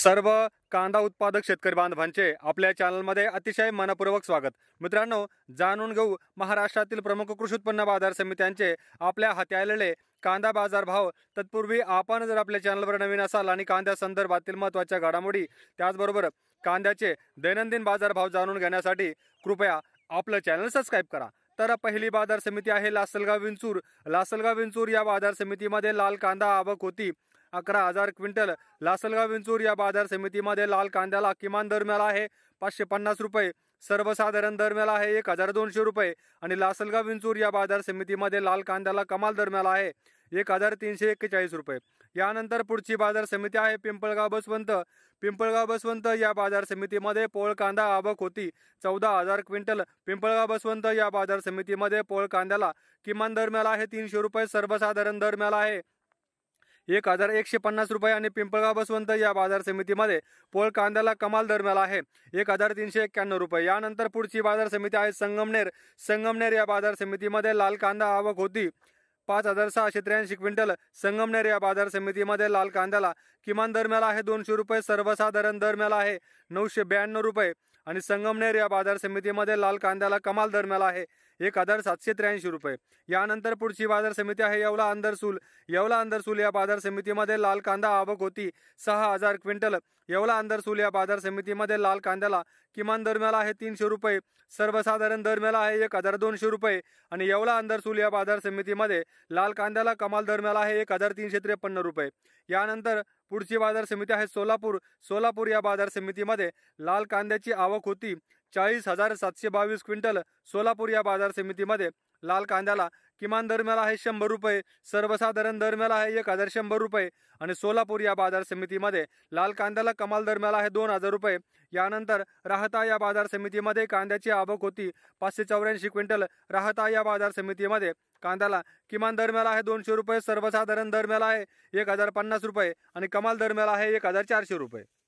सर्व कांदा उत्पादक शेतकरी बांधवांचे आपल्या चॅनलमध्ये अतिशय मनपूर्वक स्वागत मित्रांनो जाणून घेऊ महाराष्ट्रातील प्रमुख कृषी उत्पन्न बाजार समित्यांचे आपल्या हाती आलेले कांदा बाजार भाव तत्पूर्वी आपण जर आपल्या चॅनलवर नवीन असाल आणि कांद्या संदर्भातील महत्त्वाच्या घडामोडी त्याचबरोबर कांद्याचे दैनंदिन बाजारभाव जाणून घेण्यासाठी कृपया आपलं चॅनल सबस्क्राईब करा तर पहिली बाजार समिती आहे लासलगाव विंचूर लासलगाव विंचूर या बाजार समितीमध्ये लाल कांदा आवक होती अकरा हजार क्विंटल लासलगाव विंचूर या बाजार समितीमध्ये लाल कांद्याला किमान दरम्याला आहे पाचशे पन्नास रुपये सर्वसाधारण दरम्याला आहे एक हजार दोनशे रुपये आणि लासलगाव विंचूर या बाजार समितीमध्ये लाल कांद्याला कमाल दरम्याला आहे एक हजार तीनशे एक्केचाळीस रुपये यानंतर पुढची बाजार समिती आहे पिंपळगाव बसवंत पिंपळगाव बसवंत या बाजार समितीमध्ये पोळ कांदा आवक होती चौदा हजार क्विंटल पिंपळगाव बसवंत या बाजार समितीमध्ये पोळ कांद्याला किमान दरम्याला आहे तीनशे रुपये सर्वसाधारण दरम्याला आहे एक हजार एकशे पन्नास रुपये आणि पिंपळगाव बसवंत या बाजार समितीमध्ये पोळ कांद्याला कमाल दर मिळाला आहे एक हजार तीनशे एक्क्याण्णव रुपये यानंतर पुढची बाजार समिती आहे संगमनेर संगमनेर या बाजार समितीमध्ये लाल कांदा आवक होती पाच हजार सहाशे त्र्याऐंशी क्विंटल संगमनेर या बाजार समितीमध्ये लाल कांद्याला किमान दर मिळाला आहे दोनशे रुपये सर्वसाधारण दर मिळाला आहे नऊशे ब्याण्णव रुपये आणि संगमनेर या बाजार समितीमध्ये लाल कांद्याला कमाल दर मिळाला आहे एक हजार सातशे त्र्याऐंशी रुपये यानंतर पुढची बाजार समिती आहे येवला अंदरसूल येवला अंदरसूल या बाजार समितीमध्ये लाल कांदा आवक होती सहा हजार क्विंटल येवला अंदरसूल या बाजार समितीमध्ये लाल कांद्याला किमान दरम्याला आहे तीनशे रुपये सर्वसाधारण दरम्याला आहे एक हजार दोनशे रुपये आणि येवला अंदरसूल या बाजार समितीमध्ये लाल कांद्याला कमाल दरम्याला आहे एक हजार तीनशे त्रेपन्न रुपये यानंतर पुढची बाजार समिती आहे सोलापूर सोलापूर या बाजार समितीमध्ये लाल कांद्याची आवक होती चाळीस हजार सातशे बावीस क्विंटल सोलापूर या बाजार समितीमध्ये लाल कांद्याला किमान दरम्याला आहे शंभर रुपये सर्वसाधारण दरम्याला आहे एक हजार शंभर रुपये आणि सोलापूर या बाजार समितीमध्ये लाल कांद्याला कमाल दरम्याला आहे दोन हजार रुपये यानंतर राहता या बाजार समितीमध्ये कांद्याची आवक होती पाचशे चौऱ्याऐंशी क्विंटल राहता या बाजार समितीमध्ये कांद्याला किमान दरम्याला आहे दोनशे रुपये सर्वसाधारण दरम्याला आहे एक हजार पन्नास रुपये आणि कमाल दरम्याला आहे एक हजार चारशे रुपये